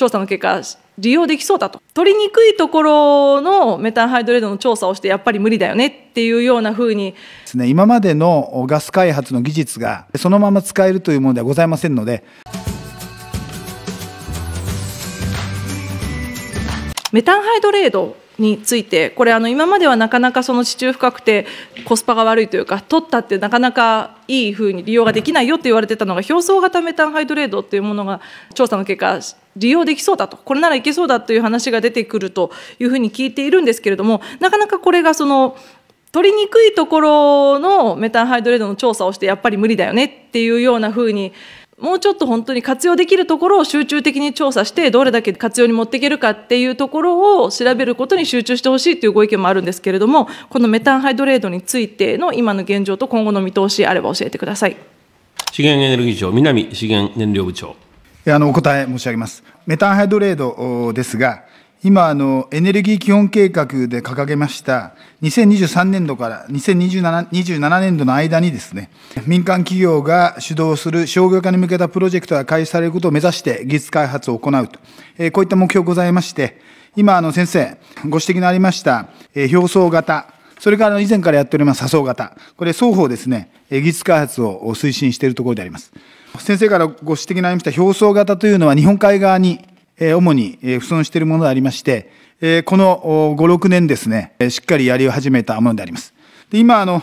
調査の結果利用できそうだと取りにくいところのメタンハイドレードの調査をしてやっぱり無理だよねっていうようなふうにですね今までのガス開発の技術がそのまま使えるというものではございませんのでメタンハイドレードについてこれあの今まではなかなかその地中深くてコスパが悪いというか取ったってなかなかいいふうに利用ができないよって言われてたのが表層型メタンハイドレードっていうものが調査の結果利用できそうだとこれならいけそうだという話が出てくるというふうに聞いているんですけれどもなかなかこれがその取りにくいところのメタンハイドレードの調査をしてやっぱり無理だよねっていうようなふうにもうちょっと本当に活用できるところを集中的に調査して、どれだけ活用に持っていけるかっていうところを調べることに集中してほしいというご意見もあるんですけれども、このメタンハイドレードについての今の現状と今後の見通しあれば教えてください。資源エネルギー庁、南資源燃料部長。あのお答え申し上げます。メタンハイドレードですが、今あの、エネルギー基本計画で掲げました、2023年度から2027年度の間にですね、民間企業が主導する商業化に向けたプロジェクトが開始されることを目指して技術開発を行うと、えこういった目標ございまして、今あの先生、ご指摘のありました、え表層型、それから以前からやっております砂層型、これ双方ですね、技術開発を推進しているところであります。先生からご指摘のありました表層型というのは日本海側に主に不存しているものでありまして、この5、6年ですね、しっかりやり始めたものであります。で今あの、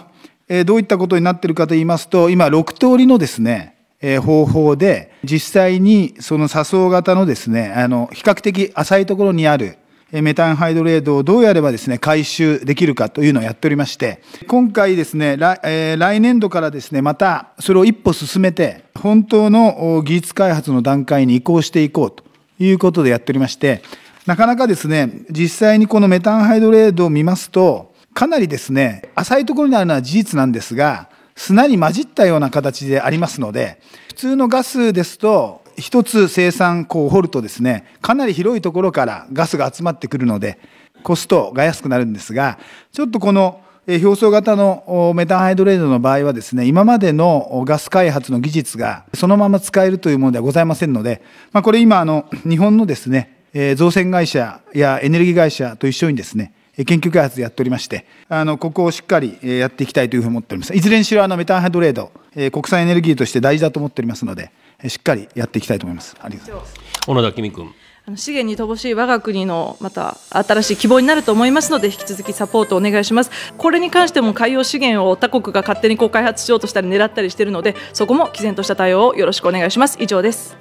どういったことになっているかと言いますと、今6通りのですね、方法で、実際にその砂層型のですね、あの、比較的浅いところにあるメタンハイドレードをどうやればですね、回収できるかというのをやっておりまして、今回ですね、来,、えー、来年度からですね、またそれを一歩進めて、本当の技術開発の段階に移行していこうということでやっておりまして、なかなかですね、実際にこのメタンハイドレードを見ますと、かなりですね、浅いところにあるのは事実なんですが、砂に混じったような形でありますので、普通のガスですと、一つ生産こう掘るとですね、かなり広いところからガスが集まってくるので、コストが安くなるんですが、ちょっとこの表層型のメタンハイドレートの場合はですね、今までのガス開発の技術がそのまま使えるというものではございませんので、まあ、これ今あの、日本のですね、造船会社やエネルギー会社と一緒にですね、研究開発やっておりまして、あの、ここをしっかりやっていきたいというふうに思っております。いずれにしろあのメタンハイドレート、国産エネルギーとして大事だと思っておりますので、しっかりやっていきたいと思います。ありがとうございます。小野田君。資源に乏しい我が国のまた新しい希望になると思いますので引き続きサポートお願いしますこれに関しても海洋資源を他国が勝手にこう開発しようとしたり狙ったりしているのでそこも毅然とした対応をよろしくお願いします以上です